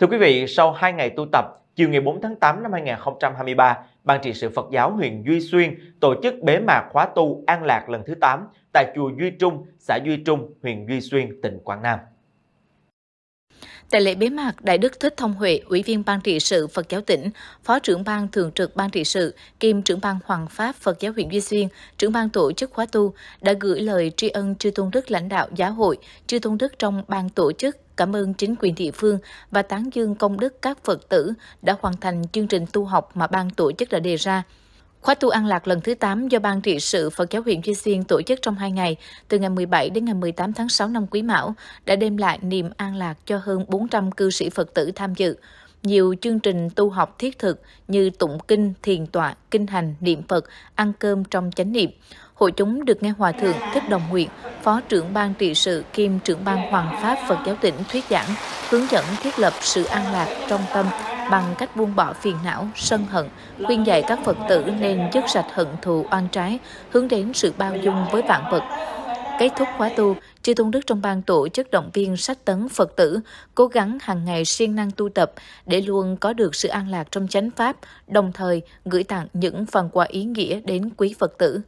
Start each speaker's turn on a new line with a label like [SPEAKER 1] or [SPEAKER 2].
[SPEAKER 1] Thưa quý vị, sau 2 ngày tu tập, chiều ngày 4 tháng 8 năm 2023, Ban trị sự Phật giáo huyện Duy Xuyên tổ chức bế mạc khóa tu An Lạc lần thứ 8 tại chùa Duy Trung, xã Duy Trung, huyện Duy Xuyên, tỉnh Quảng Nam.
[SPEAKER 2] Tại lễ bế mạc, Đại đức Thích Thông Huệ, Ủy viên Ban trị sự Phật giáo tỉnh, Phó trưởng ban thường trực Ban trị sự, kiêm trưởng ban Hoàng Pháp Phật giáo huyện Duy Xuyên, trưởng ban tổ chức khóa tu, đã gửi lời tri ân chư tôn đức lãnh đạo giáo hội, chư tôn đức trong ban tổ chức, cảm ơn chính quyền địa phương và tán dương công đức các Phật tử đã hoàn thành chương trình tu học mà ban tổ chức đã đề ra. Khóa tu An Lạc lần thứ 8 do Ban trị sự Phật giáo huyện Duy Xuyên tổ chức trong 2 ngày, từ ngày 17 đến ngày 18 tháng 6 năm Quý Mão, đã đem lại niềm an lạc cho hơn 400 cư sĩ Phật tử tham dự nhiều chương trình tu học thiết thực như tụng kinh, thiền tọa, kinh hành, niệm Phật, ăn cơm trong chánh niệm. Hội chúng được nghe Hòa Thượng Thích Đồng Nguyện, Phó trưởng ban trị sự kiêm trưởng ban Hoàng Pháp Phật giáo tỉnh thuyết giảng, hướng dẫn thiết lập sự an lạc trong tâm bằng cách buông bỏ phiền não, sân hận, khuyên dạy các Phật tử nên dứt sạch hận thù oan trái, hướng đến sự bao dung với vạn vật. Kết thúc khóa tu, Chư Tôn Đức trong ban tổ chức động viên sách tấn Phật tử, cố gắng hàng ngày siêng năng tu tập để luôn có được sự an lạc trong chánh pháp, đồng thời gửi tặng những phần quà ý nghĩa đến quý Phật tử.